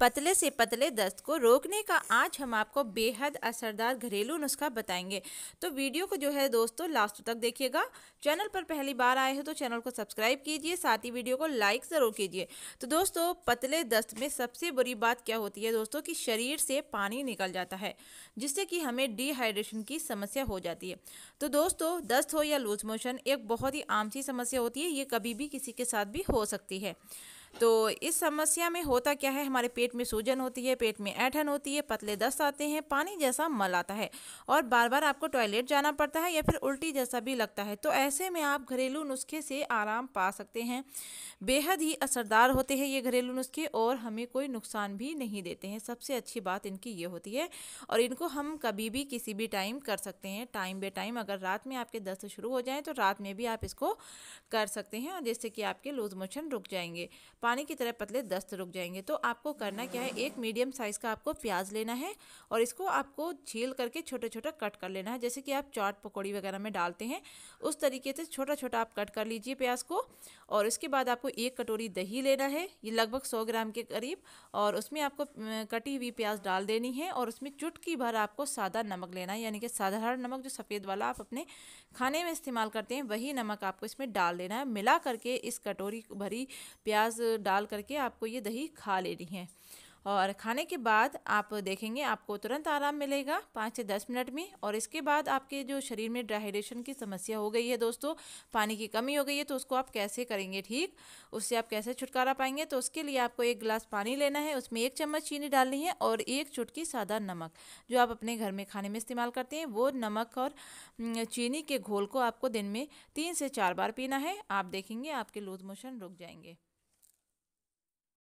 पतले से पतले दस्त को रोकने का आज हम आपको बेहद असरदार घरेलू नुस्खा बताएंगे तो वीडियो को जो है दोस्तों लास्ट तक देखिएगा चैनल पर पहली बार आए हो तो चैनल को सब्सक्राइब कीजिए साथ ही वीडियो को लाइक ज़रूर कीजिए तो दोस्तों पतले दस्त में सबसे बुरी बात क्या होती है दोस्तों कि शरीर से पानी निकल जाता है जिससे कि हमें डिहाइड्रेशन की समस्या हो जाती है तो दोस्तों दस्त हो या लूज मोशन एक बहुत ही आम सी समस्या होती है ये कभी भी किसी के साथ भी हो सकती है तो इस समस्या में होता क्या है हमारे पेट में सूजन होती है पेट में ऐठन होती है पतले दस्त आते हैं पानी जैसा मल आता है और बार बार आपको टॉयलेट जाना पड़ता है या फिर उल्टी जैसा भी लगता है तो ऐसे में आप घरेलू नुस्खे से आराम पा सकते हैं बेहद ही असरदार होते हैं ये घरेलू नुस्खे और हमें कोई नुकसान भी नहीं देते हैं सबसे अच्छी बात इनकी ये होती है और इनको हम कभी भी किसी भी टाइम कर सकते हैं टाइम बे टाइम अगर रात में आपके दस्त शुरू हो जाएँ तो रात में भी आप इसको कर सकते हैं और जिससे कि आपके लूज मोशन रुक जाएंगे पानी की तरह पतले दस्त रुक जाएंगे तो आपको करना क्या है एक मीडियम साइज़ का आपको प्याज लेना है और इसको आपको छील करके छोटा छोटा कट कर लेना है जैसे कि आप चाट पकौड़ी वगैरह में डालते हैं उस तरीके से छोटा छोटा आप कट कर लीजिए प्याज को और इसके बाद आपको एक कटोरी दही लेना है ये लगभग सौ ग्राम के करीब और उसमें आपको कटी हुई प्याज डाल देनी है और उसमें चुटकी भर आपको सादा नमक लेना है यानी कि साधारण नमक जो सफ़ेद वाला आप अपने खाने में इस्तेमाल करते हैं वही नमक आपको इसमें डाल देना है मिला करके इस कटोरी भरी प्याज डाल करके आपको ये दही खा लेनी है और खाने के बाद आप देखेंगे आपको तुरंत आराम मिलेगा पाँच से दस मिनट में और इसके बाद आपके जो शरीर में डिहाइड्रेशन की समस्या हो गई है दोस्तों पानी की कमी हो गई है तो उसको आप कैसे करेंगे ठीक उससे आप कैसे छुटकारा पाएंगे तो उसके लिए आपको एक गिलास पानी लेना है उसमें एक चम्मच चीनी डालनी है और एक चुटकी सादा नमक जो आप अपने घर में खाने में इस्तेमाल करते हैं वो नमक और चीनी के घोल को आपको दिन में तीन से चार बार पीना है आप देखेंगे आपके लूज मोशन रुक जाएंगे